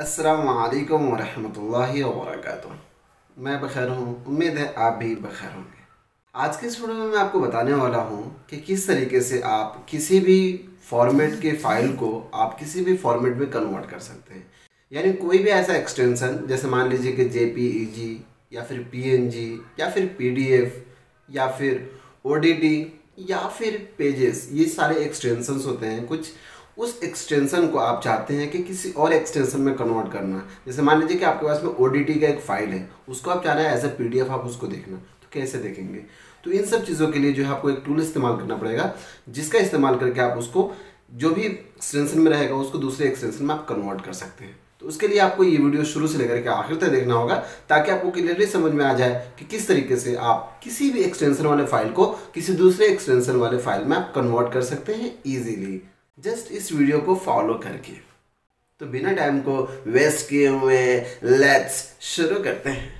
असलकम वरहमल वर्क मैं बखैर हूँ उम्मीद है आप भी बखैर होंगे आज के इस वीडियो में मैं आपको बताने वाला हूँ कि किस तरीके से आप किसी भी फॉर्मेट के फाइल को आप किसी भी फॉर्मेट में कन्वर्ट कर सकते हैं यानी कोई भी ऐसा एक्सटेंशन जैसे मान लीजिए कि जे e या फिर पी या फिर पी या फिर ओ या फिर पेजेस ये सारे एक्सटेंसन्स होते हैं कुछ उस एक्सटेंशन को आप चाहते हैं कि किसी और एक्सटेंशन में कन्वर्ट करना जैसे मान लीजिए कि आपके पास में ओ का एक फाइल है उसको आप चाह रहे हैं एज ए पी आप उसको देखना तो कैसे देखेंगे तो इन सब चीज़ों के लिए जो है आपको एक टूल इस्तेमाल करना पड़ेगा जिसका इस्तेमाल करके आप उसको जो भी एक्सटेंशन में रहेगा उसको दूसरे एक्सटेंशन में आप कन्वर्ट कर सकते हैं तो उसके लिए आपको ये वीडियो शुरू से लेकर के आखिर तक देखना होगा ताकि आपको क्लियरली समझ में आ जाए कि किस तरीके से आप किसी भी एक्सटेंशन वाले फाइल को किसी दूसरे एक्सटेंशन वाले फाइल में आप कन्वर्ट कर सकते हैं ईजिली जस्ट इस वीडियो को फॉलो करके तो बिना टाइम को वेस्ट किए हुए लेट्स शुरू करते हैं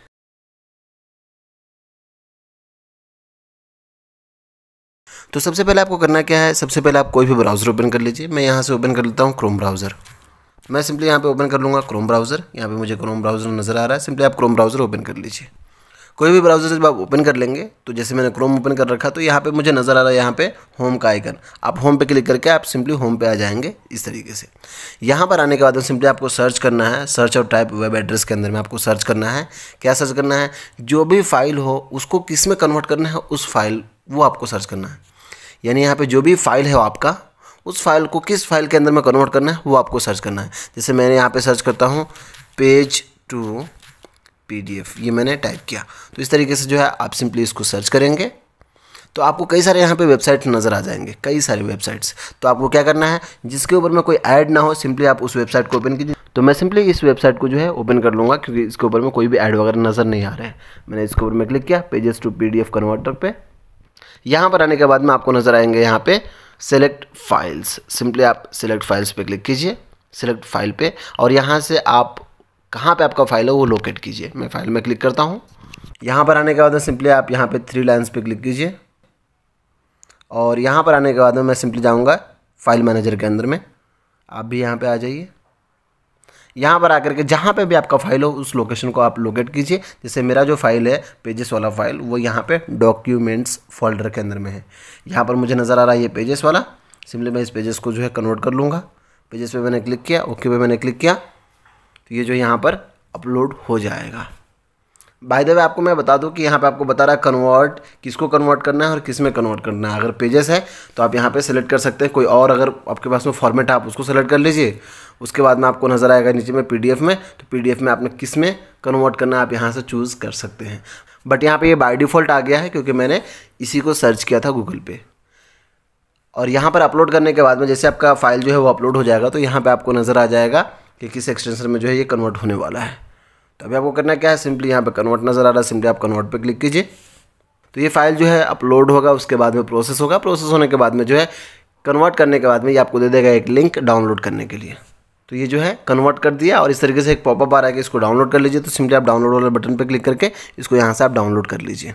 तो सबसे पहले आपको करना क्या है सबसे पहले आप कोई भी ब्राउज़र ओपन कर लीजिए मैं यहाँ से ओपन कर लेता हूँ क्रोम ब्राउज़र मैं सिंपली यहाँ पे ओपन कर लूँगा क्रोम ब्राउज़र यहाँ पे मुझे क्रोम ब्राउज़र नज़र आ रहा है सिंपली आप क्रोम ब्राउज़र ओपन कर लीजिए कोई भी ब्राउज़र से आप ओपन कर लेंगे तो जैसे मैंने क्रोम ओपन कर रखा तो यहाँ पे मुझे नज़र आ रहा है यहाँ पे होम का आइकन आप होम पे क्लिक करके आप सिंपली होम पे आ जाएंगे इस तरीके से यहाँ पर आने के बाद सिंपली आपको सर्च करना है सर्च और टाइप वेब एड्रेस के अंदर में आपको सर्च करना है क्या सर्च करना है जो भी फाइल हो उसको किस में कन्वर्ट करना है उस फाइल वो आपको सर्च करना है यानी यहाँ पर जो भी फाइल है आपका उस फाइल को किस फाइल के अंदर में कन्वर्ट करना है वो आपको सर्च करना है जैसे मैंने यहाँ पर सर्च करता हूँ पेज टू पीडीएफ ये मैंने टाइप किया तो इस तरीके से जो है आप सिंपली इसको सर्च करेंगे तो आपको कई सारे यहाँ पे वेबसाइट नज़र आ जाएंगे कई सारे वेबसाइट्स तो आपको क्या करना है जिसके ऊपर में कोई ऐड ना हो सिंपली आप उस वेबसाइट को ओपन कीजिए तो मैं सिंपली इस वेबसाइट को जो है ओपन कर लूँगा क्योंकि इसके ऊपर में कोई भी ऐड वगैरह नज़र नहीं आ रहा है मैंने इसके ऊपर में क्लिक किया पेजेस टू पी कन्वर्टर पर यहाँ पर आने के बाद में आपको नज़र आएंगे यहाँ पर सेलेक्ट फाइल्स सिंपली आप सेलेक्ट फाइल्स पर क्लिक कीजिए सेलेक्ट फाइल पे और यहाँ से आप कहाँ पे आपका फाइल है वो लोकेट कीजिए मैं फाइल में क्लिक करता हूँ यहाँ पर आने के बाद सिंपली आप यहाँ पे थ्री लाइन्स पे क्लिक कीजिए और यहाँ पर आने के बाद में मैं सिंपली जाऊँगा फाइल मैनेजर के अंदर में आप भी यहाँ पे आ जाइए यहाँ पर आकर के जहाँ पे भी आपका फाइल हो उस लोकेशन को आप लोकेट कीजिए जैसे मेरा जो फाइल है पेजेस वाला फाइल वो यहाँ पे डॉक्यूमेंट्स फोल्डर के अंदर में है यहाँ पर मुझे नज़र आ रहा है ये पेजेस वाला सिंपली मैं इस पेजेस को जो है कन्वर्ट कर लूँगा पेजेस पे मैंने क्लिक किया ओके पे मैंने क्लिक किया तो ये जो यहाँ पर अपलोड हो जाएगा बाय द वे आपको मैं बता दूं कि यहाँ पे आपको बता रहा है कन्वर्ट किसको कन्वर्ट करना है और किस में कन्वर्ट करना है अगर पेजेस है तो आप यहाँ पे सेलेक्ट कर सकते हैं कोई और अगर आपके पास में फॉर्मेट है आप उसको सेलेक्ट कर लीजिए उसके बाद में आपको नज़र आएगा नीचे में पीडीएफ में तो पीडीएफ में आपने किस में कन्वर्ट करना है आप यहाँ से चूज़ कर सकते हैं बट यहाँ पर ये बाई डिफ़ॉल्ट आ गया है क्योंकि मैंने इसी को सर्च किया था गूगल पे और यहाँ पर अपलोड करने के बाद में जैसे आपका फाइल जो है वो अपलोड हो जाएगा तो यहाँ पर आपको नज़र आ जाएगा कि किस एक्सटेंशन में जो है ये कन्वर्ट होने वाला है तो अभी आपको करना क्या है सिंपली यहाँ पे कन्वर्ट नज़र आ रहा है सिंपली आप कन्वर्ट पे क्लिक कीजिए तो ये फाइल जो है अपलोड होगा उसके बाद में प्रोसेस होगा प्रोसेस होने के बाद में जो है कन्वर्ट करने के बाद में ये आपको दे देगा एक लिंक डाउनलोड करने के लिए तो ये जो है कन्वर्ट कर दिया और इस तरीके से एक पॉपअप आ रहा है कि इसको डाउनलोड कर लीजिए तो सिंपली आप डाउनलोड वाले बटन पर क्लिक करके इसको यहाँ से आप डाउनलोड कर लीजिए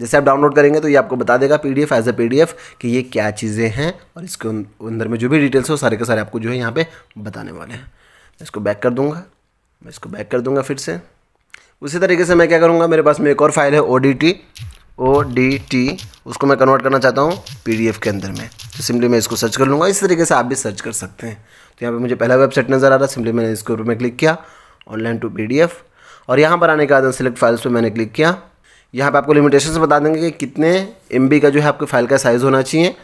जैसे आप डाउनलोड करेंगे तो ये आपको बता देगा P D F as a P D F कि ये क्या चीज़ें हैं और इसके अंदर में जो भी डिटेल्स हो सारे के सारे आपको जो है यहाँ पे बताने वाले हैं मैं इसको बैक कर दूँगा मैं इसको बैक कर दूँगा फिर से उसी तरीके से मैं क्या करूँगा मेरे पास में एक और फाइल है O D T O D T उसको मैं कन्वर्ट करना चाहता हूँ पी डी एफ के अंदर में तो सिंपली मैं इसको सर्च कर लूँगा इस तरीके से आप भी सर्च कर सकते हैं तो यहाँ पर मुझे पहला वेबसाइट नज़र आ रहा है सिंपली मैंने इसके ऊपर में क्लिक किया online to P D F और यहाँ पर आने के बाद सेलेक्ट फाइल्स पर मैंने क्लिक किया यहाँ पे आपको लिमिटेशन बता देंगे कि कितने एम का जो है आपके फाइल का साइज़ होना चाहिए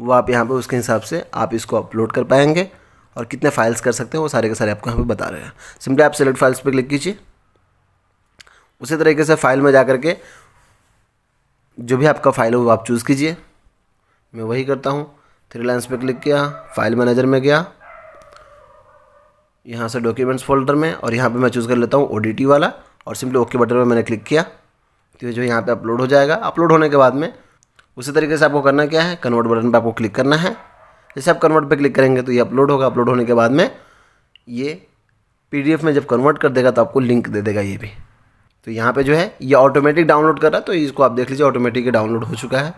वो आप यहाँ पे उसके हिसाब से आप इसको अपलोड कर पाएंगे और कितने फाइल्स कर सकते हैं वो सारे के सारे आपको यहाँ पे बता रहे हैं सिंपली आप सेलेक्ट फाइल्स पे क्लिक कीजिए उसी तरीके से फाइल में जा करके जो भी आपका फाइल हो वो आप चूज़ कीजिए मैं वही करता हूँ थ्री लाइन्स पर क्लिक किया फाइल मैनेजर में गया यहाँ से डॉक्यूमेंट्स फोल्डर में और यहाँ पर मैं चूज़ कर लेता हूँ ओ वाला और सिंपली ओके बटन पर मैंने क्लिक किया तो ये जो यहाँ पे अपलोड हो जाएगा अपलोड होने के बाद में उसी तरीके से आपको करना क्या है कन्वर्ट बटन पर आपको क्लिक करना है जैसे आप कन्वर्ट पर क्लिक करेंगे तो ये अपलोड होगा अपलोड होने के बाद में ये पी में जब कन्वर्ट कर देगा तो आपको लिंक दे देगा ये भी तो यहाँ पर जो है ये ऑटोमेटिक डाउनलोड कर रहा है तो इसको आप देख लीजिए ऑटोमेटिक डाउनलोड हो चुका है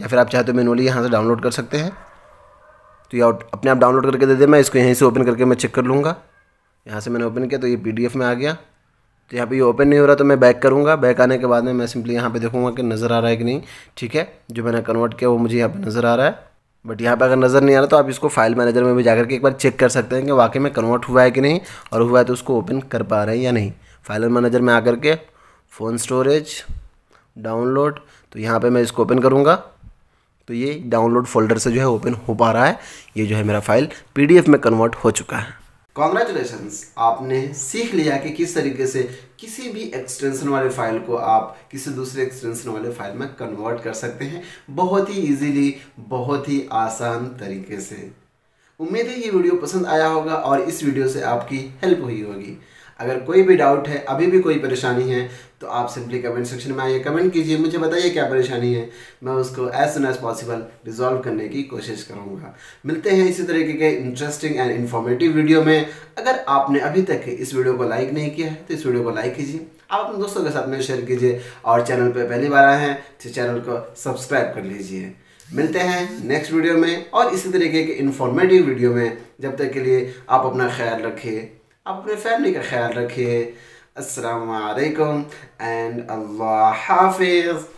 या फिर आप चाहे तो मैनुअली यहाँ से डाउनलोड कर सकते हैं तो ये अपने आप डाउनलोड करके दे दे मैं इसको यहीं से ओपन करके मैं चेक कर लूँगा यहाँ से मैंने ओपन किया तो ये पी में आ गया तो यहाँ पे ये ओपन नहीं हो रहा तो मैं बैक करूँगा बैक आने के बाद में मैं सिंपली यहाँ पे देखूँगा कि नज़र आ रहा है कि नहीं ठीक है जो मैंने कन्वर्ट किया वो मुझे यहाँ पे नज़र आ रहा है बट यहाँ पे अगर नज़र नहीं आ रहा तो आप इसको फाइल मैनेजर में भी जाकर के एक बार चेक कर सकते हैं कि वाकई में कन्वर्ट हुआ है कि नहीं और हुआ है तो उसको ओपन कर पा रहे हैं या नहीं फाइल मैनेजर में आकर के फ़ोन स्टोरेज डाउनलोड तो यहाँ पर मैं इसको ओपन करूँगा तो ये डाउनलोड फोल्डर से जो है ओपन हो पा रहा है ये जो है मेरा फाइल पी में कन्वर्ट हो चुका है कॉन्ग्रेचुलेशन आपने सीख लिया कि किस तरीके से किसी भी एक्सटेंशन वाले फाइल को आप किसी दूसरे एक्सटेंशन वाले फाइल में कन्वर्ट कर सकते हैं बहुत ही इजीली बहुत ही आसान तरीके से उम्मीद है ये वीडियो पसंद आया होगा और इस वीडियो से आपकी हेल्प हुई होगी अगर कोई भी डाउट है अभी भी कोई परेशानी है तो आप सिंपली कमेंट सेक्शन में आइए कमेंट कीजिए मुझे बताइए क्या परेशानी है मैं उसको as soon as possible resolve करने की कोशिश करूँगा मिलते हैं इसी तरीके के इंटरेस्टिंग एंड इन्फॉर्मेटिव वीडियो में अगर आपने अभी तक इस वीडियो को लाइक नहीं किया है तो इस वीडियो को लाइक कीजिए आप अपने दोस्तों के साथ में शेयर कीजिए और चैनल पर पहली बार आए हैं तो चैनल को सब्सक्राइब कर लीजिए मिलते हैं नेक्स्ट वीडियो में और इसी तरीके के इन्फॉर्मेटिव वीडियो में जब तक के लिए आप अपना ख्याल रखिए अपने फैमिली का ख्याल रखिए असलकम एंड अल्लाह हाफिज़